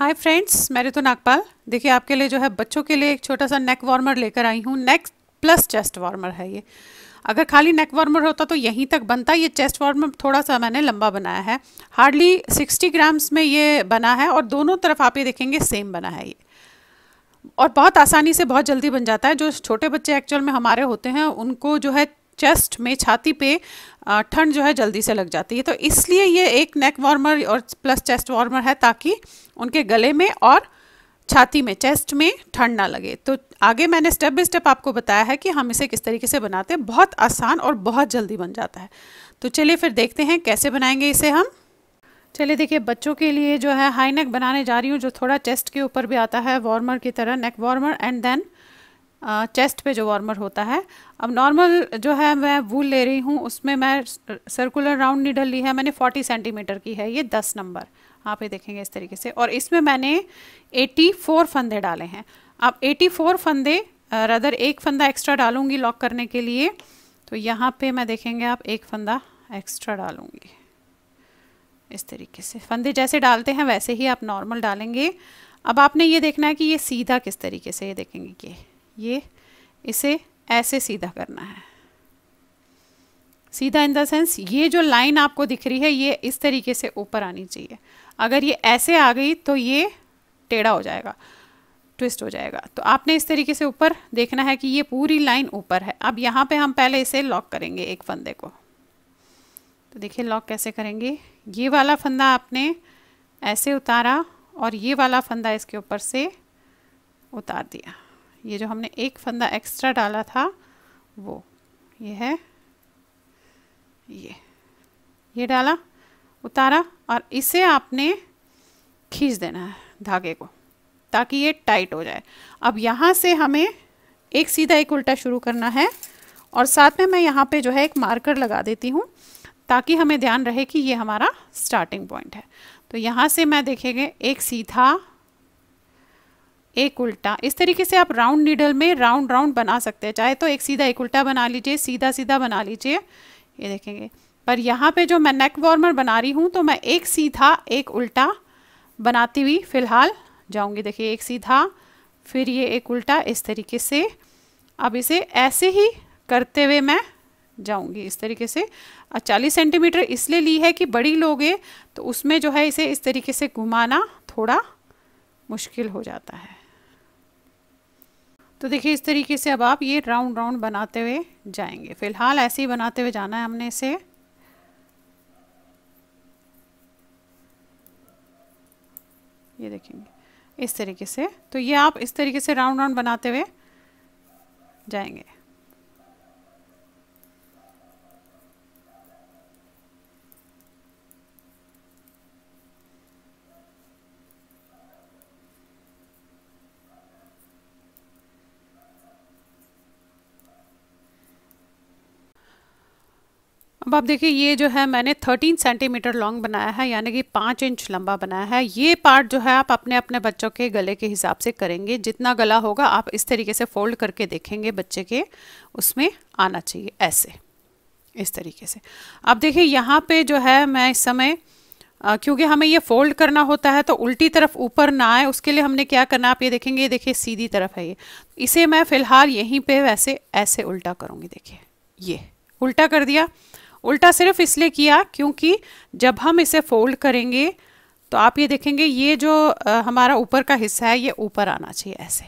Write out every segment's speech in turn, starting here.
Hi friends मैं ऋतु नागपाल देखिए आपके लिए जो है बच्चों के लिए एक छोटा सा नेक वार्मर लेकर आई हूँ नेक प्लस चेस्ट वार्मर है ये अगर खाली नेक वार्मर होता तो यहीं तक बनता ये चेस्ट वार्मर थोड़ा सा मैंने लंबा बनाया है हार्डली 60 ग्राम्स में ये बना है और दोनों तरफ आप ये देखेंगे सेम बना है ये और बहुत आसानी से बहुत जल्दी बन जाता है जो छोटे बच्चे एक्चुअल में हमारे होते हैं उनको जो है चेस्ट में छाती पे ठंड जो है जल्दी से लग जाती है तो इसलिए ये एक नेक वार्मर और प्लस चेस्ट वार्मर है ताकि उनके गले में और छाती में चेस्ट में ठंड ना लगे तो आगे मैंने स्टेप बाय स्टेप आपको बताया है कि हम इसे किस तरीके से बनाते हैं बहुत आसान और बहुत जल्दी बन जाता है तो चलिए फिर देखते हैं कैसे बनाएंगे इसे हम चलिए देखिए बच्चों के लिए जो है हाई नेक बनाने जा रही हूँ जो थोड़ा चेस्ट के ऊपर भी आता है वार्मर की तरह neck warmer and then chest पे जो वार्मर होता है अब नॉर्मल जो है मैं वूल ले रही हूँ उसमें मैं सर्कुलर राउंड निडल ली है मैंने 40 सेंटीमीटर की है ये 10 नंबर आप ये देखेंगे इस तरीके से और इसमें मैंने 84 फंदे डाले हैं अब 84 फंदे रदर एक फंदा एक्स्ट्रा डालूंगी लॉक करने के लिए तो यहाँ पे मैं देखेंगे आप एक फंदा एक्स्ट्रा डालूंगी इस तरीके से फंदे जैसे डालते हैं वैसे ही आप नॉर्मल डालेंगे अब आपने ये देखना है कि ये सीधा किस तरीके से ये देखेंगे कि ये इसे ऐसे सीधा करना है सीधा इन द सेंस ये जो लाइन आपको दिख रही है ये इस तरीके से ऊपर आनी चाहिए अगर ये ऐसे आ गई तो ये टेढ़ा हो जाएगा ट्विस्ट हो जाएगा तो आपने इस तरीके से ऊपर देखना है कि ये पूरी लाइन ऊपर है अब यहाँ पे हम पहले इसे लॉक करेंगे एक फंदे को तो देखिए लॉक कैसे करेंगे ये वाला फंदा आपने ऐसे उतारा और ये वाला फंदा इसके ऊपर से उतार दिया ये जो हमने एक फंदा एक्स्ट्रा डाला था वो ये है ये ये डाला उतारा और इसे आपने खींच देना है धागे को ताकि ये टाइट हो जाए अब यहाँ से हमें एक सीधा एक उल्टा शुरू करना है और साथ में मैं यहाँ पे जो है एक मार्कर लगा देती हूँ ताकि हमें ध्यान रहे कि ये हमारा स्टार्टिंग पॉइंट है तो यहाँ से मैं देखेंगे एक सीधा एक उल्टा इस तरीके से आप राउंड नीडल में राउंड राउंड बना सकते हैं चाहे तो एक सीधा एक उल्टा बना लीजिए सीधा सीधा बना लीजिए ये देखेंगे पर यहाँ पे जो मैं नेक वार्मर बना रही हूँ तो मैं एक सीधा एक उल्टा बनाती हुई फ़िलहाल जाऊँगी देखिए एक सीधा फिर ये एक उल्टा इस तरीके से अब इसे ऐसे ही करते हुए मैं जाऊँगी इस तरीके से चालीस सेंटीमीटर इसलिए ली है कि बड़ी लोगे तो उसमें जो है इसे इस तरीके से घुमाना थोड़ा मुश्किल हो जाता है तो देखिए इस तरीके से अब आप ये राउंड राउंड बनाते हुए जाएंगे फिलहाल ऐसे ही बनाते हुए जाना है हमने इसे ये देखेंगे इस तरीके से तो ये आप इस तरीके से राउंड राउंड बनाते हुए जाएंगे अब आप देखिए ये जो है मैंने 13 सेंटीमीटर लॉन्ग बनाया है यानी कि पाँच इंच लंबा बनाया है ये पार्ट जो है आप अपने अपने बच्चों के गले के हिसाब से करेंगे जितना गला होगा आप इस तरीके से फोल्ड करके देखेंगे बच्चे के उसमें आना चाहिए ऐसे इस तरीके से अब देखिए यहाँ पे जो है मैं इस समय क्योंकि हमें ये फोल्ड करना होता है तो उल्टी तरफ ऊपर ना आए उसके लिए हमने क्या करना आप ये देखेंगे ये देखिए सीधी तरफ है ये इसे मैं फ़िलहाल यहीं पे वैसे ऐसे उल्टा करूँगी देखिए ये उल्टा कर दिया उल्टा सिर्फ इसलिए किया क्योंकि जब हम इसे फोल्ड करेंगे तो आप ये देखेंगे ये जो हमारा ऊपर का हिस्सा है ये ऊपर आना चाहिए ऐसे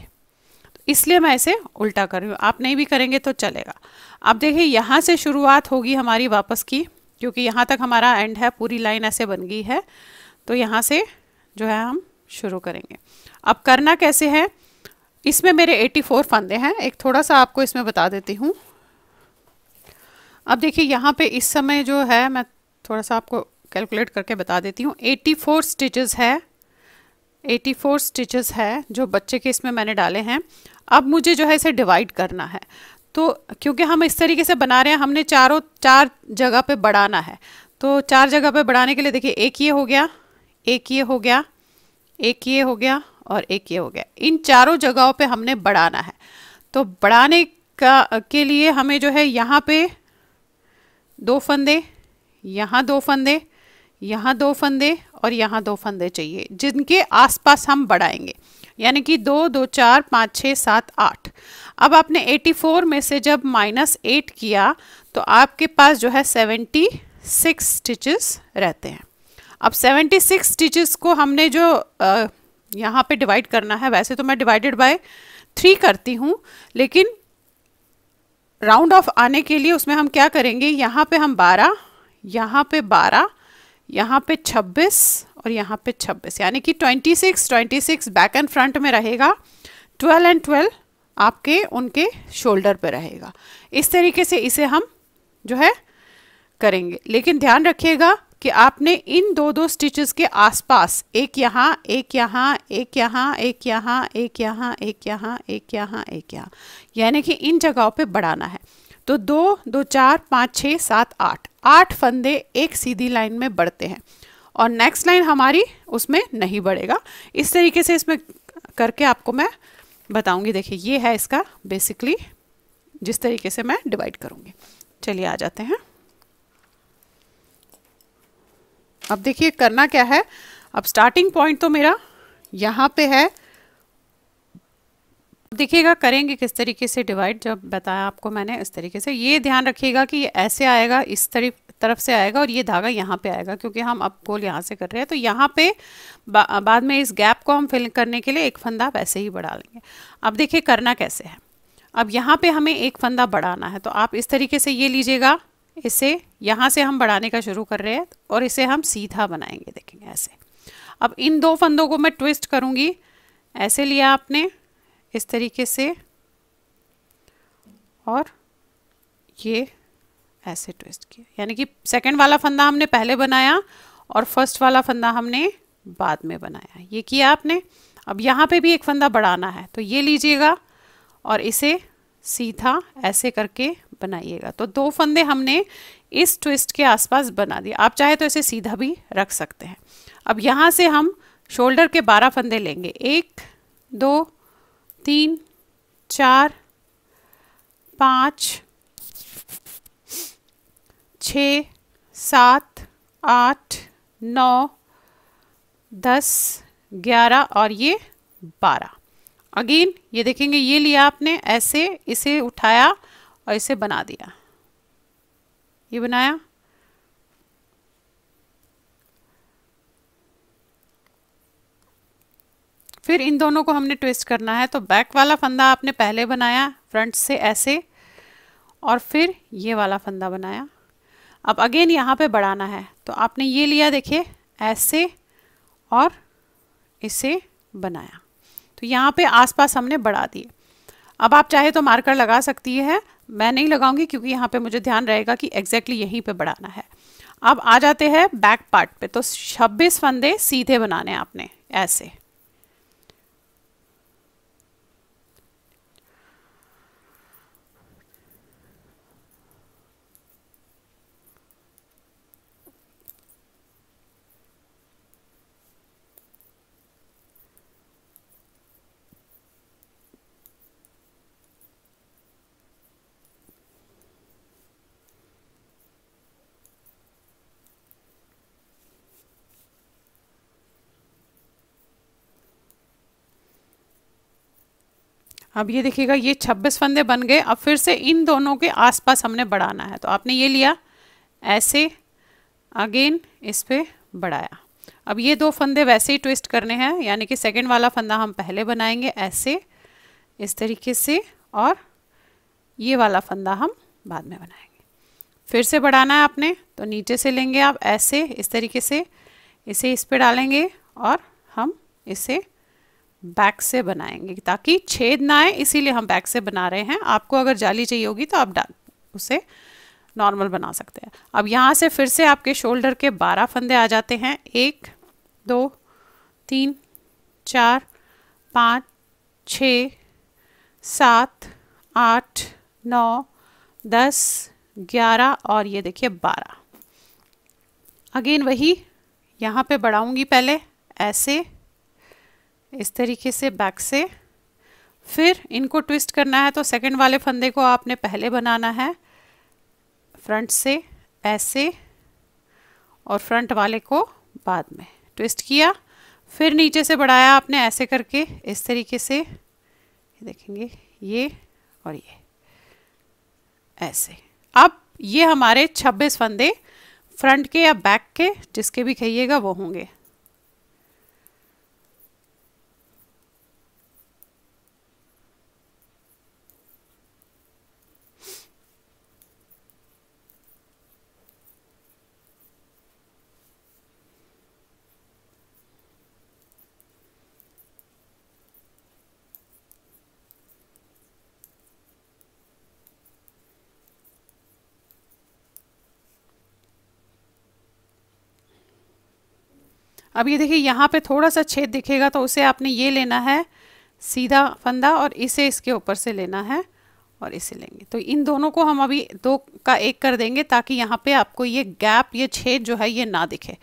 तो इसलिए मैं इसे उल्टा कर रही हूँ आप नहीं भी करेंगे तो चलेगा अब देखिए यहाँ से शुरुआत होगी हमारी वापस की क्योंकि यहाँ तक हमारा एंड है पूरी लाइन ऐसे बन गई है तो यहाँ से जो है हम शुरू करेंगे अब करना कैसे है इसमें मेरे 84 फंदे हैं एक थोड़ा सा आपको इसमें बता देती हूँ अब देखिए यहाँ पे इस समय जो है मैं थोड़ा सा आपको कैलकुलेट करके बता देती हूँ 84 स्टिचेज है 84 स्टिचेस है जो बच्चे के इसमें मैंने डाले हैं अब मुझे जो है इसे डिवाइड करना है तो क्योंकि हम इस तरीके से बना रहे हैं हमने चारों चार जगह पे बढ़ाना है तो चार जगह पे बढ़ाने के लिए देखिए एक ये हो गया एक ये हो गया एक ये हो गया और एक ये हो गया इन चारों जगहों पे हमने बढ़ाना है तो बढ़ाने का के लिए हमें जो है यहाँ पे दो फंदे यहाँ दो फंदे यहाँ दो फंदे और यहाँ दो फंदे चाहिए जिनके आसपास हम बढ़ाएंगे यानी कि दो दो चार पाँच छः सात आठ अब आपने 84 में से जब माइनस एट किया तो आपके पास जो है 76 स्टिचेस रहते हैं अब 76 स्टिचेस को हमने जो यहाँ पे डिवाइड करना है वैसे तो मैं डिवाइडेड बाय थ्री करती हूँ लेकिन राउंड ऑफ आने के लिए उसमें हम क्या करेंगे यहाँ पे हम 12 यहाँ पे 12 यहाँ पे 26 और यहाँ पे 26 यानी कि 26 26 बैक एंड फ्रंट में रहेगा 12 एंड 12 आपके उनके शोल्डर पे रहेगा इस तरीके से इसे हम जो है करेंगे लेकिन ध्यान रखिएगा कि आपने इन दो दो स्टिचेस के आसपास एक यहाँ एक यहाँ एक यहाँ एक यहाँ एक यहाँ एक यहाँ एक यहाँ एक यहाँ यानी कि इन जगहों पे बढ़ाना है तो दो दो चार पाँच छः सात आठ आठ फंदे एक सीधी लाइन में बढ़ते हैं और नेक्स्ट लाइन हमारी उसमें नहीं बढ़ेगा इस तरीके से इसमें करके आपको मैं बताऊँगी देखिए ये है इसका बेसिकली जिस तरीके से मैं डिवाइड करूँगी चलिए आ जाते हैं अब देखिए करना क्या है अब स्टार्टिंग पॉइंट तो मेरा यहाँ पे है देखिएगा करेंगे किस तरीके से डिवाइड जब बताया आपको मैंने इस तरीके से ये ध्यान रखिएगा कि ये ऐसे आएगा इस तरफ तरफ से आएगा और ये धागा यहाँ पे आएगा क्योंकि हम अब गोल यहाँ से कर रहे हैं तो यहाँ पे बा, बाद में इस गैप को हम फिल करने के लिए एक फंदा वैसे ही बढ़ा लेंगे अब देखिए करना कैसे है अब यहाँ पे हमें एक फंदा बढ़ाना है तो आप इस तरीके से ये लीजिएगा इसे यहाँ से हम बढ़ाने का शुरू कर रहे हैं और इसे हम सीधा बनाएंगे देखेंगे ऐसे अब इन दो फंदों को मैं ट्विस्ट करूँगी ऐसे लिया आपने इस तरीके से और ये ऐसे ट्विस्ट किया यानी कि सेकंड वाला फंदा हमने पहले बनाया और फर्स्ट वाला फंदा हमने बाद में बनाया ये किया आपने अब यहाँ पे भी एक फंदा बढ़ाना है तो ये लीजिएगा और इसे सीधा ऐसे करके बनाइएगा तो दो फंदे हमने इस ट्विस्ट के आसपास बना दिए आप चाहे तो इसे सीधा भी रख सकते हैं अब यहाँ से हम शोल्डर के बारह फंदे लेंगे एक दो तीन चार पाँच छ सात आठ नौ दस ग्यारह और ये बारह अगेन ये देखेंगे ये लिया आपने ऐसे इसे उठाया और इसे बना दिया ये बनाया फिर इन दोनों को हमने ट्विस्ट करना है तो बैक वाला फंदा आपने पहले बनाया फ्रंट से ऐसे और फिर ये वाला फंदा बनाया अब अगेन यहाँ पे बढ़ाना है तो आपने ये लिया देखिए ऐसे और इसे बनाया तो यहाँ पे आसपास हमने बढ़ा दिए अब आप चाहे तो मार्कर लगा सकती है मैं नहीं लगाऊंगी क्योंकि यहाँ पे मुझे ध्यान रहेगा कि एग्जैक्टली यहीं पे बढ़ाना है अब आ जाते हैं बैक पार्ट पे तो छब्बीस फंदे सीधे बनाने आपने ऐसे अब ये देखिएगा ये 26 फंदे बन गए अब फिर से इन दोनों के आसपास हमने बढ़ाना है तो आपने ये लिया ऐसे अगेन इस पर बढ़ाया अब ये दो फंदे वैसे ही ट्विस्ट करने हैं यानी कि सेकेंड वाला फंदा हम पहले बनाएंगे ऐसे इस तरीके से और ये वाला फंदा हम बाद में बनाएंगे फिर से बढ़ाना है आपने तो नीचे से लेंगे आप ऐसे इस तरीके से इसे इस पे डालेंगे और हम इसे बैक से बनाएंगे ताकि छेद ना आए इसीलिए हम बैक से बना रहे हैं आपको अगर जाली चाहिए होगी तो आप उसे नॉर्मल बना सकते हैं अब यहाँ से फिर से आपके शोल्डर के बारह फंदे आ जाते हैं एक दो तीन चार पाँच छ सात आठ नौ दस ग्यारह और ये देखिए बारह अगेन वही यहाँ पे बढ़ाऊँगी पहले ऐसे इस तरीके से बैक से फिर इनको ट्विस्ट करना है तो सेकंड वाले फंदे को आपने पहले बनाना है फ्रंट से ऐसे और फ्रंट वाले को बाद में ट्विस्ट किया फिर नीचे से बढ़ाया आपने ऐसे करके इस तरीके से देखेंगे ये और ये ऐसे अब ये हमारे 26 फंदे फ्रंट के या बैक के जिसके भी कहिएगा वो होंगे अब ये देखिए यहाँ पे थोड़ा सा छेद दिखेगा तो उसे आपने ये लेना है सीधा फंदा और इसे इसके ऊपर से लेना है और इसे लेंगे तो इन दोनों को हम अभी दो का एक कर देंगे ताकि यहाँ पे आपको ये गैप ये छेद जो है ये ना दिखे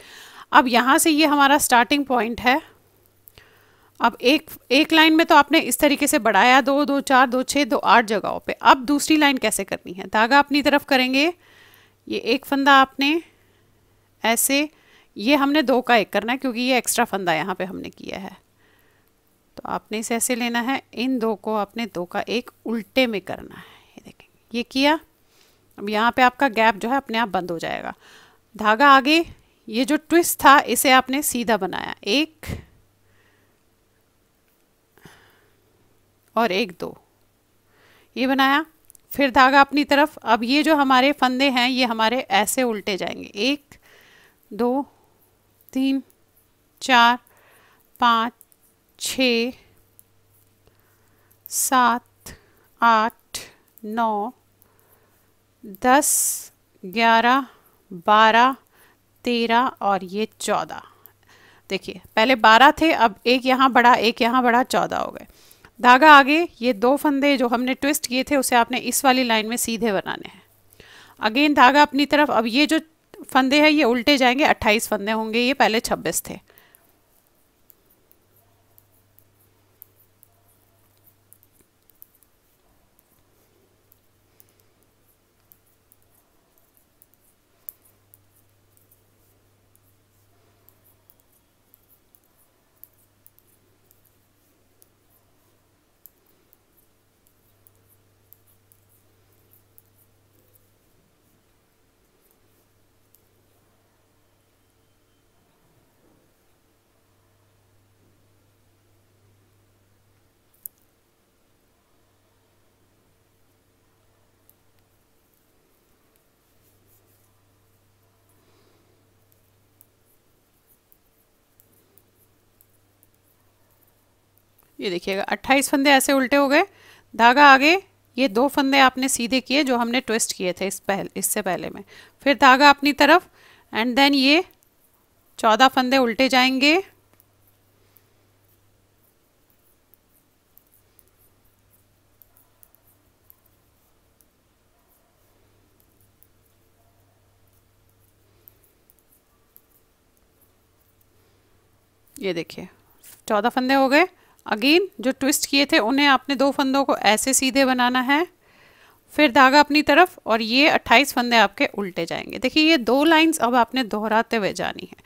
अब यहाँ से ये हमारा स्टार्टिंग पॉइंट है अब एक एक लाइन में तो आपने इस तरीके से बढ़ाया दो दो चार दो छः दो आठ जगहों पे अब दूसरी लाइन कैसे करनी है धागा अपनी तरफ करेंगे ये एक फंदा आपने ऐसे ये हमने दो का एक करना है क्योंकि ये एक्स्ट्रा फंदा यहाँ पे हमने किया है तो आपने इसे ऐसे लेना है इन दो को आपने दो का एक उल्टे में करना है ये देखें ये किया अब यहाँ पे आपका गैप जो है अपने आप बंद हो जाएगा धागा आगे ये जो ट्विस्ट था इसे आपने सीधा बनाया एक और एक दो ये बनाया फिर धागा अपनी तरफ अब ये जो हमारे फंदे हैं ये हमारे ऐसे उल्टे जाएंगे एक दो तीन चार पाँच छ सात आठ नौ दस ग्यारह बारह तेरह और ये चौदह देखिए पहले बारह थे अब एक यहाँ बढ़ा एक यहाँ बढ़ा चौदह हो गए धागा आगे ये दो फंदे जो हमने ट्विस्ट किए थे उसे आपने इस वाली लाइन में सीधे बनाने हैं अगेन धागा अपनी तरफ अब ये जो फंदे हैं ये उल्टे जाएंगे अट्ठाईस फंदे होंगे ये पहले छब्बीस थे ये देखिएगा 28 फंदे ऐसे उल्टे हो गए धागा आगे ये दो फंदे आपने सीधे किए जो हमने ट्विस्ट किए थे इस पहल इससे पहले में फिर धागा अपनी तरफ एंड देन ये चौदह फंदे उल्टे जाएंगे ये देखिए चौदह फंदे हो गए अगेन जो ट्विस्ट किए थे उन्हें आपने दो फंदों को ऐसे सीधे बनाना है फिर धागा अपनी तरफ और ये अट्ठाईस फंदे आपके उल्टे जाएंगे देखिए ये दो लाइंस अब आपने दोहराते हुए जानी है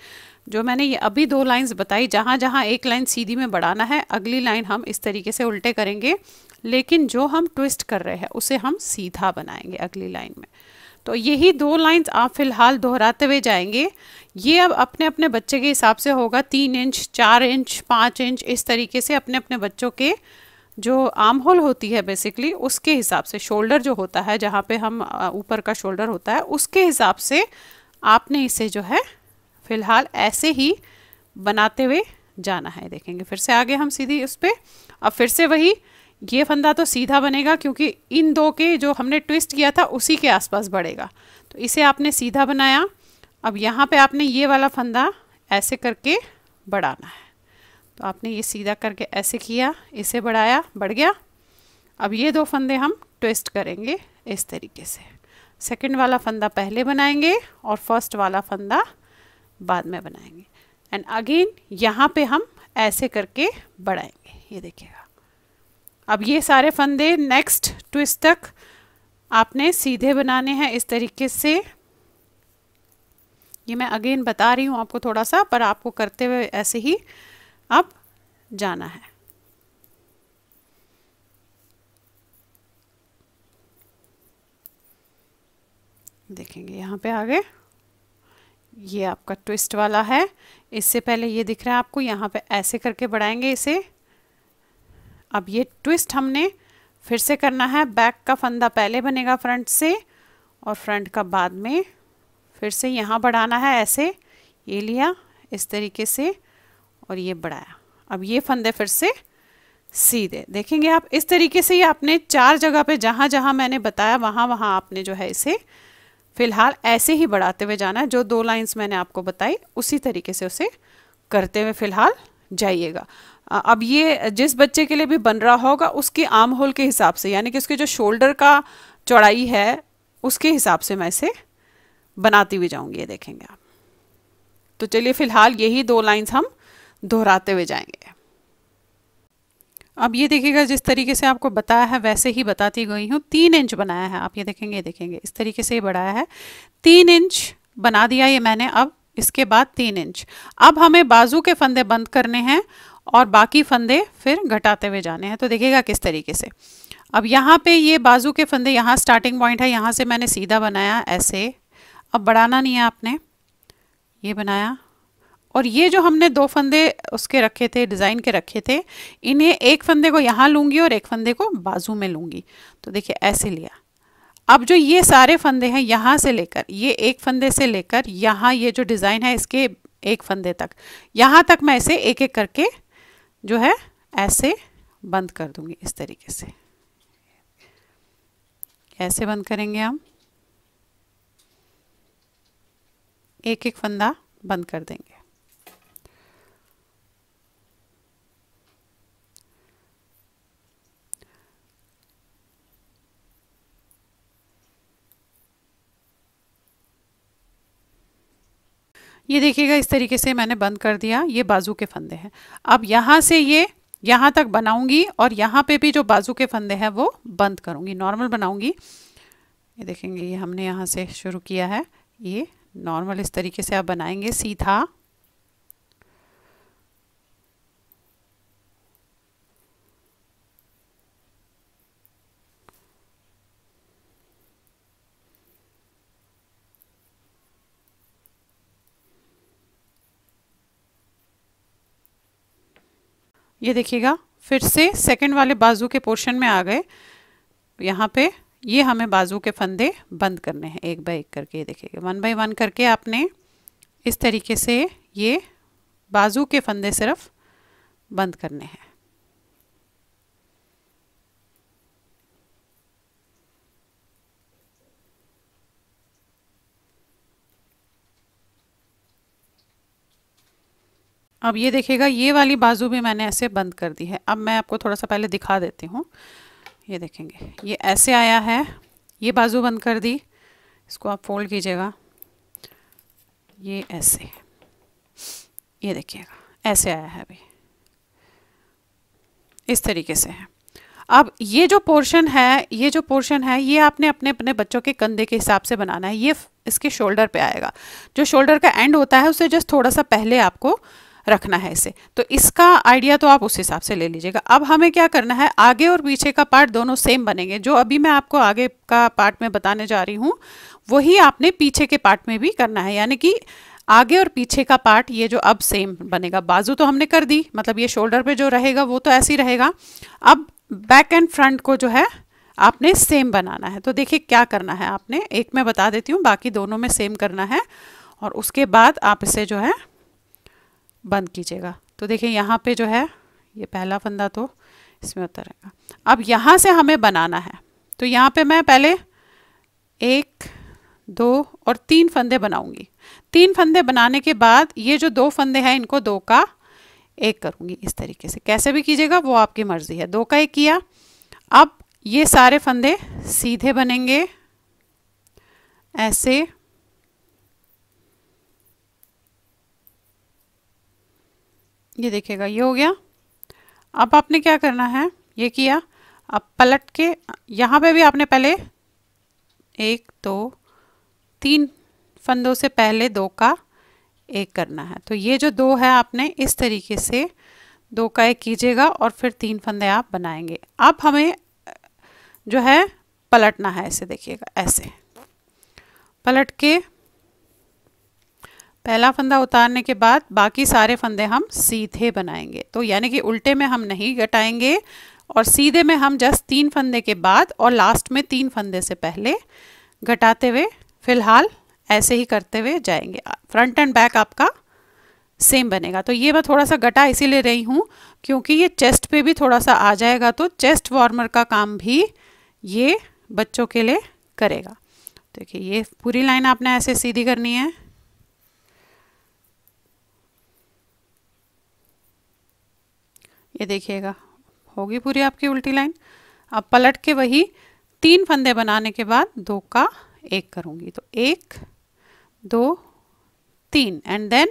जो मैंने ये अभी दो लाइंस बताई जहाँ जहाँ एक लाइन सीधी में बढ़ाना है अगली लाइन हम इस तरीके से उल्टे करेंगे लेकिन जो हम ट्विस्ट कर रहे हैं उसे हम सीधा बनाएंगे अगली लाइन में तो यही दो लाइंस आप फ़िलहाल दोहराते हुए जाएंगे ये अब अपने अपने बच्चे के हिसाब से होगा तीन इंच चार इंच पाँच इंच इस तरीके से अपने अपने बच्चों के जो आर्म होल होती है बेसिकली उसके हिसाब से शोल्डर जो होता है जहाँ पे हम ऊपर का शोल्डर होता है उसके हिसाब से आपने इसे जो है फ़िलहाल ऐसे ही बनाते हुए जाना है देखेंगे फिर से आगे हम सीधी उस पर अब फिर से वही ये फंदा तो सीधा बनेगा क्योंकि इन दो के जो हमने ट्विस्ट किया था उसी के आसपास बढ़ेगा तो इसे आपने सीधा बनाया अब यहाँ पे आपने ये वाला फंदा ऐसे करके बढ़ाना है तो आपने ये सीधा करके ऐसे किया इसे बढ़ाया बढ़ गया अब ये दो फंदे हम ट्विस्ट करेंगे इस तरीके से सेकंड वाला फंदा पहले बनाएंगे और फर्स्ट वाला फंदा बाद में बनाएंगे एंड अगेन यहाँ पे हम ऐसे करके बढ़ाएंगे ये देखिएगा अब ये सारे फंदे नेक्स्ट ट्विस्ट तक आपने सीधे बनाने हैं इस तरीके से ये मैं अगेन बता रही हूँ आपको थोड़ा सा पर आपको करते हुए ऐसे ही अब जाना है देखेंगे यहाँ पे आगे ये आपका ट्विस्ट वाला है इससे पहले ये दिख रहा है आपको यहाँ पे ऐसे करके बढ़ाएंगे इसे अब ये ट्विस्ट हमने फिर से करना है बैक का फंदा पहले बनेगा फ्रंट से और फ्रंट का बाद में फिर से यहाँ बढ़ाना है ऐसे ये लिया इस तरीके से और ये बढ़ाया अब ये फंदे फिर से सीधे देखेंगे आप इस तरीके से ही आपने चार जगह पे जहाँ जहाँ मैंने बताया वहाँ वहाँ आपने जो है इसे फिलहाल ऐसे ही बढ़ाते हुए जाना है जो दो लाइन्स मैंने आपको बताई उसी तरीके से उसे करते हुए फिलहाल जाइएगा अब ये जिस बच्चे के लिए भी बन रहा होगा उसके आम होल के हिसाब से यानी कि उसके जो शोल्डर का चौड़ाई है उसके हिसाब से मैं इसे बनाती हुई जाऊंगी ये देखेंगे आप तो चलिए फिलहाल यही दो लाइंस हम दोहराते हुए जाएंगे अब ये देखिएगा जिस तरीके से आपको बताया है वैसे ही बताती गई हूँ तीन इंच बनाया है आप ये देखेंगे ये देखेंगे इस तरीके से ही बढ़ाया है तीन इंच बना दिया ये मैंने अब इसके बाद तीन इंच अब हमें बाजू के फंदे बंद करने हैं और बाकी फंदे फिर घटाते हुए जाने हैं तो देखिएगा किस तरीके से अब यहाँ पे ये बाजू के फंदे यहाँ स्टार्टिंग पॉइंट है यहाँ से मैंने सीधा बनाया ऐसे अब बढ़ाना नहीं है आपने ये बनाया और ये जो हमने दो फंदे उसके रखे थे डिज़ाइन के रखे थे इन्हें एक फंदे को यहाँ लूँगी और एक फंदे को बाजू में लूँगी तो देखिए ऐसे लिया अब जो ये सारे फंदे हैं यहाँ से लेकर ये एक फंदे से लेकर यहाँ ये जो डिज़ाइन है इसके एक फंदे तक यहाँ तक मैं इसे एक एक करके जो है ऐसे बंद कर दूंगी इस तरीके से ऐसे बंद करेंगे हम एक एक फंदा बंद कर देंगे ये देखिएगा इस तरीके से मैंने बंद कर दिया ये बाजू के फंदे हैं अब यहाँ से ये यहाँ तक बनाऊंगी और यहाँ पे भी जो बाजू के फंदे हैं वो बंद करूँगी नॉर्मल बनाऊँगी ये देखेंगे ये हमने यहाँ से शुरू किया है ये नॉर्मल इस तरीके से आप बनाएंगे सीधा ये देखिएगा फिर से सेकंड वाले बाजू के पोर्शन में आ गए यहाँ पे ये हमें बाजू के फंदे बंद करने हैं एक बाई एक करके ये देखिएगा वन बाई वन करके आपने इस तरीके से ये बाजू के फंदे सिर्फ बंद करने हैं अब ये देखिएगा ये वाली बाजू भी मैंने ऐसे बंद कर दी है अब मैं आपको थोड़ा सा पहले दिखा देती हूँ ये देखेंगे ये ऐसे आया है ये बाजू बंद कर दी इसको आप फोल्ड कीजिएगा ये ऐसे ये देखिएगा ऐसे आया है अभी इस तरीके से है अब ये जो पोर्शन है ये जो पोर्शन है ये आपने अपने अपने बच्चों के कंधे के हिसाब से बनाना है ये इसके शोल्डर पे आएगा जो शोल्डर का एंड होता है उसे जस्ट थोड़ा सा पहले आपको रखना है इसे तो इसका आइडिया तो आप उस हिसाब से ले लीजिएगा अब हमें क्या करना है आगे और पीछे का पार्ट दोनों सेम बनेंगे जो अभी मैं आपको आगे का पार्ट में बताने जा रही हूँ वही आपने पीछे के पार्ट में भी करना है यानी कि आगे और पीछे का पार्ट ये जो अब सेम बनेगा बाजू तो हमने कर दी मतलब ये शोल्डर पे जो रहेगा वो तो ऐसे ही रहेगा अब बैक एंड फ्रंट को जो है आपने सेम बनाना है तो देखिए क्या करना है आपने एक मैं बता देती हूँ बाकी दोनों में सेम करना है और उसके बाद आप इसे जो है बंद कीजिएगा तो देखिए यहाँ पे जो है ये पहला फंदा तो इसमें उतरेगा अब यहाँ से हमें बनाना है तो यहाँ पे मैं पहले एक दो और तीन फंदे बनाऊंगी तीन फंदे बनाने के बाद ये जो दो फंदे हैं इनको दो का एक करूंगी इस तरीके से कैसे भी कीजिएगा वो आपकी मर्ज़ी है दो का एक किया अब ये सारे फंदे सीधे बनेंगे ऐसे ये देखिएगा ये हो गया अब आपने क्या करना है ये किया अब पलट के यहाँ पे भी आपने पहले एक दो तीन फंदों से पहले दो का एक करना है तो ये जो दो है आपने इस तरीके से दो का एक कीजिएगा और फिर तीन फंदे आप बनाएंगे अब हमें जो है पलटना है ऐसे देखिएगा ऐसे पलट के पहला फंदा उतारने के बाद बाकी सारे फंदे हम सीधे बनाएंगे तो यानी कि उल्टे में हम नहीं घटाएंगे और सीधे में हम जस्ट तीन फंदे के बाद और लास्ट में तीन फंदे से पहले घटाते हुए फिलहाल ऐसे ही करते हुए जाएंगे फ्रंट एंड बैक आपका सेम बनेगा तो ये मैं थोड़ा सा घटा इसीलिए रही हूँ क्योंकि ये चेस्ट पे भी थोड़ा सा आ जाएगा तो चेस्ट वार्मर का काम भी ये बच्चों के लिए करेगा देखिए ये पूरी लाइन आपने ऐसे सीधी करनी है ये देखिएगा होगी पूरी आपकी उल्टी लाइन अब पलट के वही तीन फंदे बनाने के बाद दो का एक करूँगी तो एक दो तीन एंड देन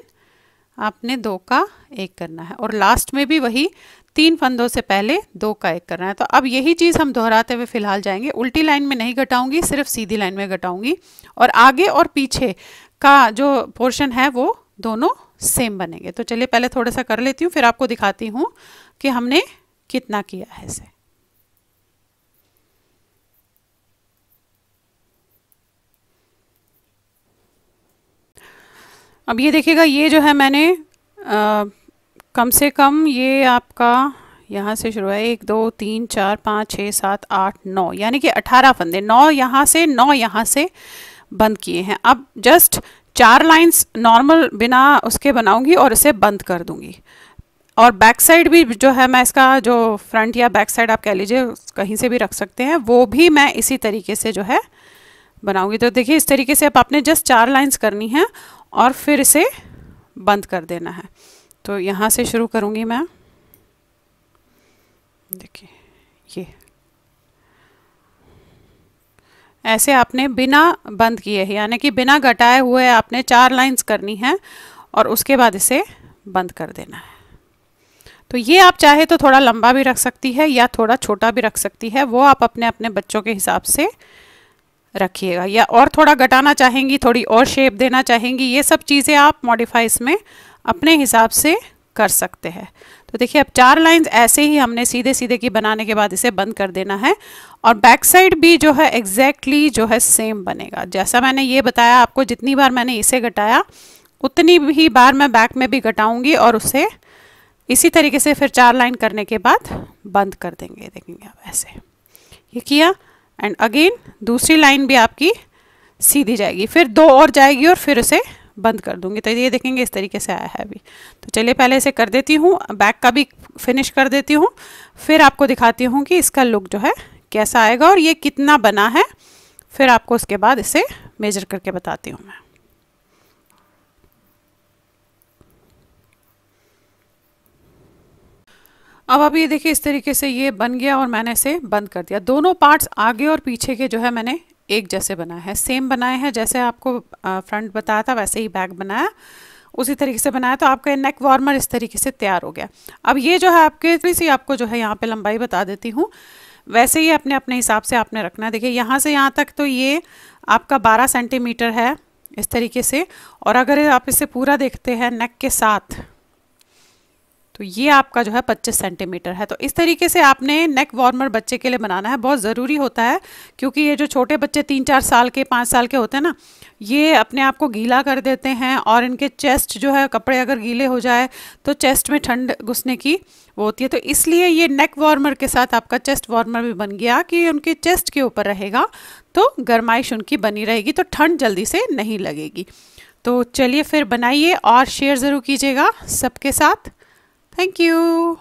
आपने दो का एक करना है और लास्ट में भी वही तीन फंदों से पहले दो का एक करना है तो अब यही चीज़ हम दोहराते हुए फिलहाल जाएंगे उल्टी लाइन में नहीं घटाऊंगी सिर्फ सीधी लाइन में घटाऊंगी और आगे और पीछे का जो पोर्शन है वो दोनों सेम बनेंगे तो चलिए पहले थोड़ा सा कर लेती हूँ फिर आपको दिखाती हूँ कि हमने कितना किया है इसे अब ये देखिएगा ये जो है मैंने आ, कम से कम ये आपका यहाँ से शुरू है एक दो तीन चार पाँच छः सात आठ नौ यानी कि अठारह फंदे नौ यहाँ से नौ यहाँ से बंद किए हैं अब जस्ट चार लाइंस नॉर्मल बिना उसके बनाऊंगी और इसे बंद कर दूंगी और बैक साइड भी जो है मैं इसका जो फ्रंट या बैक साइड आप कह लीजिए कहीं से भी रख सकते हैं वो भी मैं इसी तरीके से जो है बनाऊंगी तो देखिए इस तरीके से आप आपने जस्ट चार लाइंस करनी है और फिर इसे बंद कर देना है तो यहाँ से शुरू करूँगी मैं देखिए ये ऐसे आपने बिना बंद किए है यानी कि बिना घटाए हुए आपने चार लाइंस करनी है और उसके बाद इसे बंद कर देना है तो ये आप चाहे तो थोड़ा लंबा भी रख सकती है या थोड़ा छोटा भी रख सकती है वो आप अपने अपने बच्चों के हिसाब से रखिएगा या और थोड़ा घटाना चाहेंगी थोड़ी और शेप देना चाहेंगी ये सब चीज़ें आप मॉडिफाई इसमें अपने हिसाब से कर सकते हैं तो देखिए अब चार लाइंस ऐसे ही हमने सीधे सीधे की बनाने के बाद इसे बंद कर देना है और बैक साइड भी जो है एग्जैक्टली exactly जो है सेम बनेगा जैसा मैंने ये बताया आपको जितनी बार मैंने इसे घटाया उतनी ही बार मैं बैक में भी घटाऊंगी और उसे इसी तरीके से फिर चार लाइन करने के बाद बंद कर देंगे देखेंगे आप ऐसे ये किया एंड अगेन दूसरी लाइन भी आपकी सीधी जाएगी फिर दो और जाएगी और फिर उसे बंद कर दूंगी तो ये देखेंगे इस तरीके से आया है अभी तो चलिए पहले इसे कर देती हूँ बैक का भी फिनिश कर देती हूँ फिर आपको दिखाती हूँ कि इसका लुक जो है कैसा आएगा और ये कितना बना है फिर आपको उसके बाद इसे मेजर करके बताती हूँ मैं अब आप ये देखिए इस तरीके से ये बन गया और मैंने इसे बंद कर दिया दोनों पार्ट्स आगे और पीछे के जो है मैंने एक जैसे बनाया है सेम बनाए हैं जैसे आपको फ्रंट बताया था वैसे ही बैक बनाया उसी तरीके से बनाया तो आपका नेक वार्मर इस तरीके से तैयार हो गया अब ये जो है आपके थोड़ी सी आपको जो है यहाँ पे लंबाई बता देती हूँ वैसे ही अपने अपने हिसाब से आपने रखना है देखिए यहाँ से यहाँ तक तो ये आपका 12 सेंटीमीटर है इस तरीके से और अगर आप इसे पूरा देखते हैं नेक के साथ तो ये आपका जो है 25 सेंटीमीटर है तो इस तरीके से आपने नेक वार्मर बच्चे के लिए बनाना है बहुत ज़रूरी होता है क्योंकि ये जो छोटे बच्चे तीन चार साल के पाँच साल के होते हैं ना ये अपने आप को गीला कर देते हैं और इनके चेस्ट जो है कपड़े अगर गीले हो जाए तो चेस्ट में ठंड घुसने की वो होती है तो इसलिए ये नेक वार्मर के साथ आपका चेस्ट वार्मर भी बन गया कि उनके चेस्ट के ऊपर रहेगा तो गर्माइश उनकी बनी रहेगी तो ठंड जल्दी से नहीं लगेगी तो चलिए फिर बनाइए और शेयर ज़रूर कीजिएगा सबके साथ Thank you.